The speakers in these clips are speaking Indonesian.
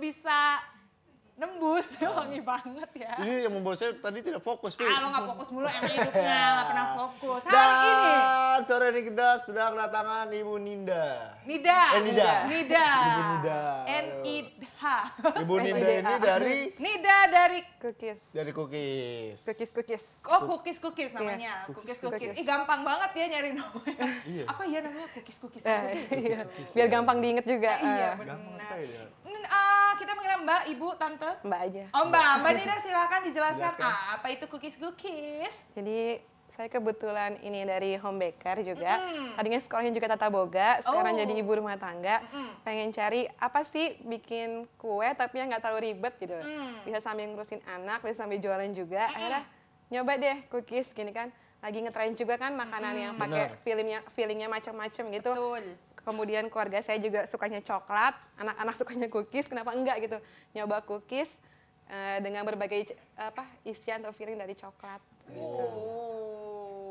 bisa nembus nah. wangi banget ya. Ini yang membuat saya tadi tidak fokus, kalau Ah, lo gak fokus mulu emang hidupnya, gak pernah fokus. Hari Dan ini. sore ini kita sudah kedatangan Ibu Ninda. Nida. Eh, Nida. Nida. Nida. Nida. Nida. Ibu Nida ini dari Nida dari Cookies. Dari Cookies. Cookies Cookies. Oh, Cookies Cookies namanya. Iya. Cookies Cookies. Ih, gampang banget ya nyari nama Iya. Apa ya namanya Cookies Cookies. Eh, iya. Biar gampang diinget juga. Eh, iya, eh. benar. Gampang sekali ya. Uh, kita mengenal Mbak, Ibu, Tante. Mbak aja. Oh, Mbak. Mbak Nida silakan dijelaskan apa itu Cookies Cookies. Jadi saya kebetulan ini dari home baker juga. Mm. Tadinya sekolahnya juga tata boga, sekarang oh. jadi ibu rumah tangga. Mm. Pengen cari apa sih bikin kue tapi yang nggak terlalu ribet gitu. Mm. Bisa sambil ngurusin anak, bisa sambil jualan juga. Mm. Akhirnya nyoba deh cookies gini kan. Lagi ngetrain juga kan makanan mm. yang pakai feelingnya feelingnya macam-macam gitu. Betul. Kemudian keluarga saya juga sukanya coklat, anak-anak sukanya cookies, kenapa enggak gitu. Nyoba cookies eh, dengan berbagai apa isian atau feeling dari coklat. Wow. Oh. Gitu.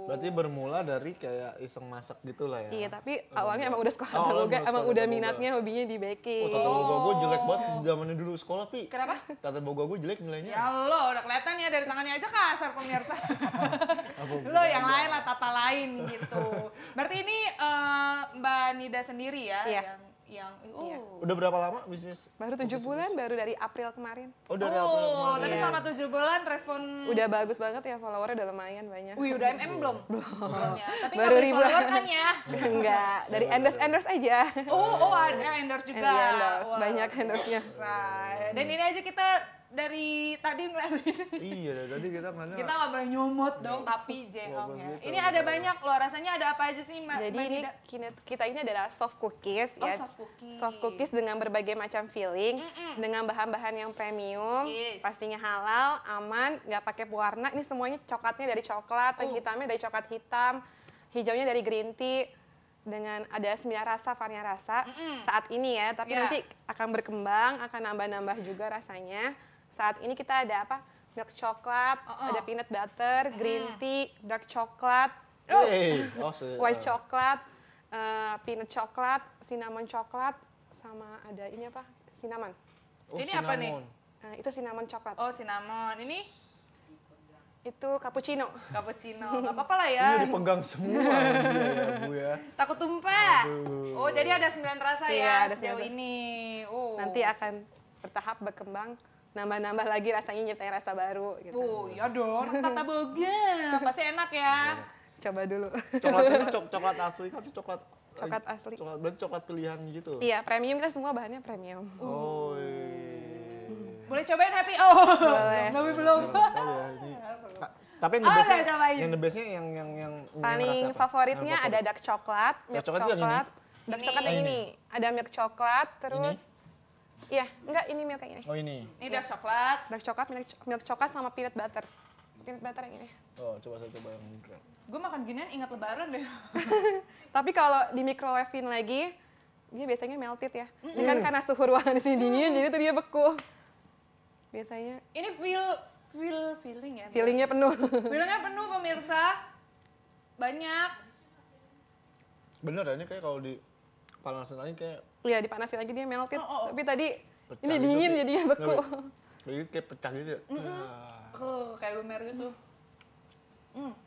Berarti bermula dari kayak iseng masak gitu lah ya. Iya, tapi awalnya emang udah sekolah oh, taloga, emang udah minatnya hobinya di baking. Oh, tata boga gue jelek banget iya. zamannya dulu sekolah, Pi. Kenapa? Tata boga gue jelek nilainya. Ya lo, udah kelihatan ya dari tangannya aja kasar pemirsa. lo yang lain lah, tata lain gitu. Berarti ini uh, Mbak Nida sendiri ya iya. yang yang uh. Udah berapa lama bisnis? Baru tujuh bulan, baru dari April kemarin. Oh, udah oh, April kemarin. Tapi iya. selama tujuh bulan respon Udah bagus banget ya followernya udah lumayan banyak. Wih, udah MM belum? Belum. Ya? Tapi baru ribu. kan ya? Enggak, dari iya, endorse endorse aja. Oh, oh ada endorse juga. Endorse, banyak endorse Dan ini aja kita dari tadi ngeliatin. iya, dari tadi kita ngeliatin. Kita nggak boleh nyomot iya. dong, tapi jehong ya. Ini gitu, ada iya. banyak loh, rasanya ada apa aja sih Mbak? Jadi ini kita, ini adalah soft cookies oh, ya. soft cookies. Soft cookies dengan berbagai macam filling, dengan bahan-bahan yang premium, pastinya halal, aman, nggak pakai pewarna. Ini semuanya coklatnya dari coklat, uh. hitamnya dari coklat hitam, hijaunya dari green tea dengan ada sembilan rasa varian rasa mm -mm. saat ini ya tapi yeah. nanti akan berkembang akan nambah-nambah juga rasanya saat ini kita ada apa? Milk coklat, oh, oh. ada peanut butter, green tea, dark coklat, oh. Hey. Oh, white coklat, uh, eh, peanut coklat, cinnamon coklat, sama ada ini apa? Cinnamon. Oh, ini cinnamon. apa nih? Uh, itu cinnamon coklat. Oh, cinnamon. Ini itu cappuccino. Cappuccino, Gak apa-apa lah ya. Ini dipegang semua ya, ya, Bu ya. Takut tumpah. Aduh. Oh, jadi ada sembilan rasa iya, ya sejauh ini. Oh. Nanti akan bertahap berkembang nambah-nambah lagi rasanya nyiptain rasa baru gitu. Oh iya dong, kan kata boga, pasti enak ya. Iya. Coba dulu. Coklat ini coklat asli kan coklat coklat asli. Coklat berarti coklat pilihan gitu. Iya, premium kita semua bahannya premium. Oh. Iya. Boleh cobain happy oh. Boleh. Tapi belum. Ya, Tapi yang oh, the best yang the best yang yang yang paling yang favoritnya ada dark coklat, milk dark coklat, dark coklat yang ini. Ada milk coklat terus ini? Iya, enggak ini milk yang ini. Oh ini. Ini dark coklat. Dark coklat, milk, milk coklat sama peanut butter. Peanut butter yang ini. Oh, coba saya coba yang ini. Gue makan ginian ingat lebaran deh. Tapi kalau di microwavein lagi, dia biasanya melted ya. Mm -hmm. Kan karena suhu ruangan di sini dingin, mm. jadi tuh dia beku. Biasanya. Ini feel feel feeling ya. Feelingnya penuh. Feelingnya penuh pemirsa. Banyak. Bener ya ini kayak kalau di panasin lagi kayak iya dipanasin lagi dia melted oh, oh, oh, tapi tadi pecah ini gitu dingin jadi ya beku jadi kayak pecah gitu mm -hmm. ah. oh, kayak lumer gitu hmm. mm.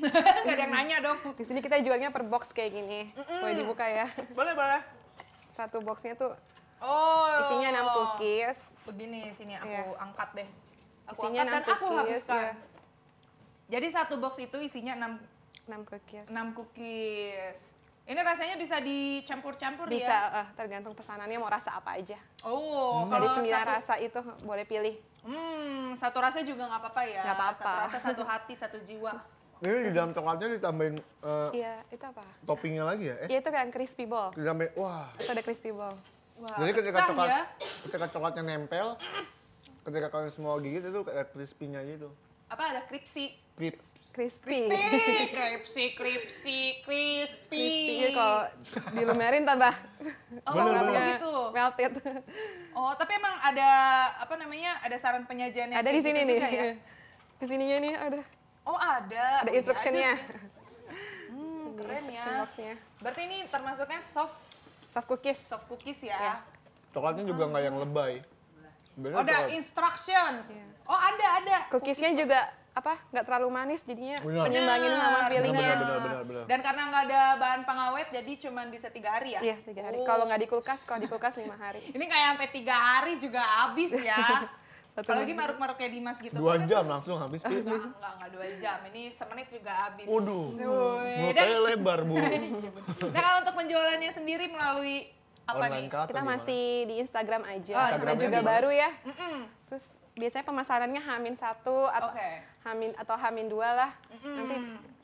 ada yang nanya dong. Di sini kita jualnya per box kayak gini. Mm -mm. Boleh dibuka ya? Boleh, boleh. Satu boxnya tuh Oh. Isinya enam cookies. Begini sini aku yeah. angkat deh. Aku isinya angkat dan cookies, aku habiskan. Yeah. Jadi satu box itu isinya enam enam cookies. enam cookies. Ini rasanya bisa dicampur-campur ya? Bisa, uh, tergantung pesanannya mau rasa apa aja. Oh, hmm. kalau sembilan satu... rasa itu boleh pilih. Hmm, satu rasa juga nggak apa-apa ya? Nggak apa-apa. Satu rasa, satu hati, satu jiwa. Ini di dalam coklatnya ditambahin uh, Iya, itu apa? Toppingnya lagi ya? Eh? Iya, itu kan crispy ball. Ditambahin, wah. Itu ada crispy ball. Wah, Jadi ketika Sah, coklat, ya? ketika coklatnya nempel, ketika kalian semua gigit itu kayak crispy-nya gitu. Apa ada kripsi? Krip, crispy. Crispy, kripsi, kripsi, crispy. Crispy kalau dilumerin tambah. Oh, bener, bener. gitu. Melted. Oh, tapi emang ada apa namanya? Ada saran penyajiannya. Ada di sini gitu nih. Juga, ya? Di sininya nih ada. Oh, ada. Ada Ya Hmm, keren ya. Berarti ini termasuknya soft soft cookies, soft cookies ya. ya. Coklatnya juga nggak hmm. yang lebay. Bener, oh, ada instructions. Yeah. Oh, ada, ada. Cookiesnya juga apa nggak terlalu manis jadinya penyembangin sama feelingnya dan karena nggak ada bahan pengawet jadi cuman bisa tiga hari ya iya tiga hari oh. kalau nggak di kulkas kalau di kulkas lima hari ini kayak sampai tiga hari juga habis ya Apalagi maruk-maruk kayak Dimas gitu. Dua kan jam itu... langsung habis. Enggak, enggak, enggak, dua jam. Ini semenit juga habis. Waduh, mukanya lebar, Bu. nah, kalau untuk penjualannya sendiri melalui apa Online nih? Kita masih di Instagram aja. Oh, Instagram juga dimana? baru ya. Mm -mm. Terus biasanya pemasarannya hamin satu atau okay. hamin atau hamin dua lah mm. nanti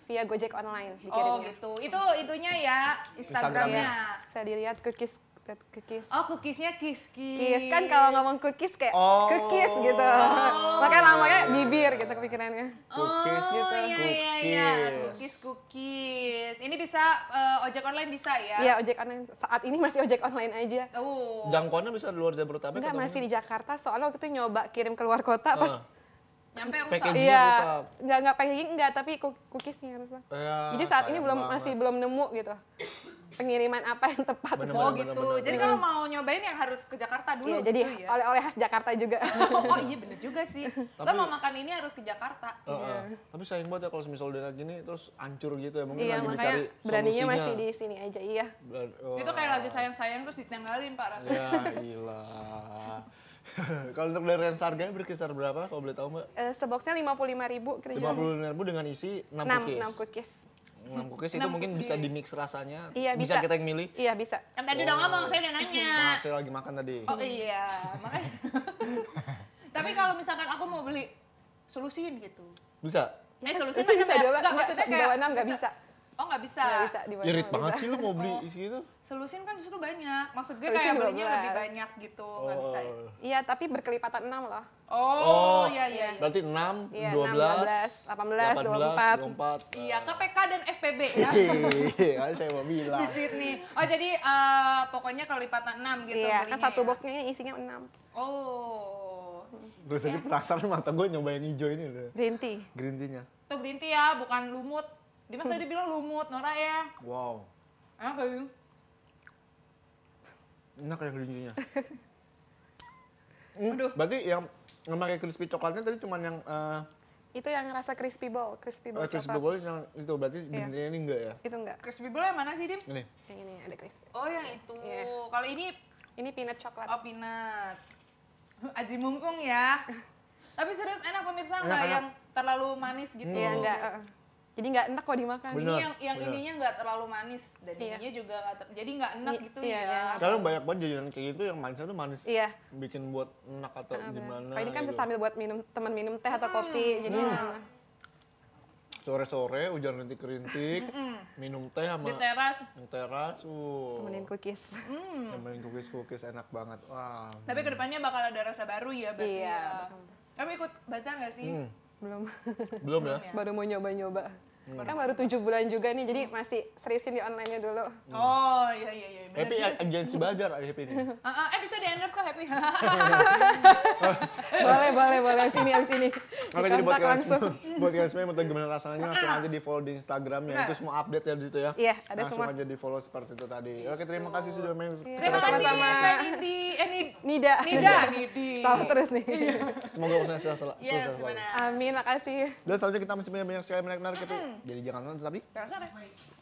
via Gojek online dikirimnya. Oh gitu. Itu itunya ya Instagramnya. Instagram Saya dilihat cookies related cookies. Oh, cookiesnya kiss kiss. kan kalau ngomong cookies kayak oh. cookies gitu. Oh. Makanya namanya bibir gitu kepikirannya. Cookies oh, gitu. Iya, iya, iya. Cookies cookies. Ini bisa uh, ojek online bisa ya? Iya, ojek online. Saat ini masih ojek online aja. Oh. Jangkauannya bisa di luar Jabodetabek Enggak, masih di Jakarta. Soalnya waktu itu nyoba kirim ke luar kota pas uh nyampe rusak. iya. Enggak enggak packaging enggak tapi cookiesnya rusak. Ya, Jadi saat ini belum banget. masih belum nemu gitu pengiriman apa yang tepat bener, oh gitu. Bener, jadi kalau mau nyobain ya harus ke Jakarta dulu. Iya, gitu jadi ya. oleh-oleh khas Jakarta juga. oh, oh iya bener juga sih. Tapi, mau makan ini harus ke Jakarta. Uh, uh, yeah. Tapi sayang banget ya kalau misalnya udah gini terus hancur gitu ya mungkin iya, lagi dicari beraninya masih di sini aja iya. Itu kayak lagi sayang-sayang terus ditinggalin Pak Rasul Ya iya. kalau untuk dari range harganya berkisar berapa kalau boleh tahu Mbak? Uh, seboxnya Lima puluh lima ribu dengan isi enam cookies. 6 cookies enam cookies itu nah, mungkin bisa di mix rasanya. Iya, bisa. bisa kita yang milih. Iya, bisa. Kan tadi oh. udah ngomong, saya udah nanya. Maaf, nah, saya lagi makan tadi. Oh iya, makanya. Tapi kalau misalkan aku mau beli solusin gitu. Bisa. Eh, solusin mana? Ya? Enggak, maksudnya kayak enggak, enggak bisa Oh nggak bisa. Nggak bisa. Irit gitu. banget bisa. sih lu mau beli oh. itu, Selusin kan justru banyak. Maksud gue oh, kayak belinya lebih banyak gitu. Nggak Gak bisa. Ya? Oh. Iya tapi berkelipatan enam loh. Oh, iya oh, iya. iya, iya. Berarti 6, iya, 12, belas, 18, 18 24. 24. Iya KPK dan FPB ya. Iya saya mau bilang. Di sini. Oh jadi uh, pokoknya kelipatan 6 gitu Iya kan satu ya. boxnya isinya 6. Oh. Gue oh. tadi ya. penasaran mata gue nyobain hijau ini udah. Green tea. Green tea-nya. Tuh green tea ya bukan lumut. Dimas tadi bilang lumut, Nora ya. Wow. Enak kayak gitu. Enak ya kelinjunya. hmm, Aduh. Berarti yang yang crispy coklatnya tadi cuman yang uh, itu yang rasa crispy ball, crispy ball. Uh, eh, crispy ball yang itu berarti yeah. bentuknya ini enggak ya? Itu enggak. Crispy ball yang mana sih, Dim? Ini. Yang ini ada crispy. Oh, yang itu. Yeah. Kalau ini ini peanut coklat. Oh, peanut. Aji mumpung ya. Tapi serius enak pemirsa enggak yang terlalu manis gitu? Iya, enggak. Uh jadi nggak enak kok dimakan. Bener, ini yang yang bener. ininya nggak terlalu manis dan iya. ininya juga gak ter, jadi nggak enak gitu iya, ya. Iya. Kalau banyak banget jajanan kayak gitu yang manisnya tuh manis. Iya. Bikin buat enak atau ah, gimana. kalo ini kan gitu. sambil buat minum teman minum teh atau hmm. kopi jadi hmm. Sore-sore hujan rintik-rintik, minum teh sama di teras. Di teras, uh. Temenin cookies. Mm. Temenin cookies-cookies enak banget. Wah. Tapi mm. kedepannya bakal ada rasa baru ya berarti iya, ya. Kamu ikut bazar nggak sih? Mm. Belum. Ya? Belum ya? Baru mau nyoba-nyoba. Hmm. Kan baru tujuh bulan juga nih, jadi masih seriusin di online-nya dulu. Hmm. Oh, iya iya iya. Happy agensi bajar, happy ini. Uh, uh, eh bisa di endorse kok happy. abis ini, abis ini. Oke, jadi buat kalian semua, buat kalian semua yang mau gimana rasanya ah. langsung aja di follow di Instagramnya. Itu semua update ya di situ ya. Iya, ada langsung semua. Langsung aja di follow seperti itu tadi. Gitu. Oke, terima kasih sudah main. Iya. Terima kasih sama Nidi, eh Nida. Nida, Nida, Nidi. Salah terus nih. Iya. Semoga usahanya iya, sukses Yes, Amin, makasih. Dan selanjutnya kita masih punya banyak sekali menarik-menarik, itu. jadi jangan lupa tapi. Jangan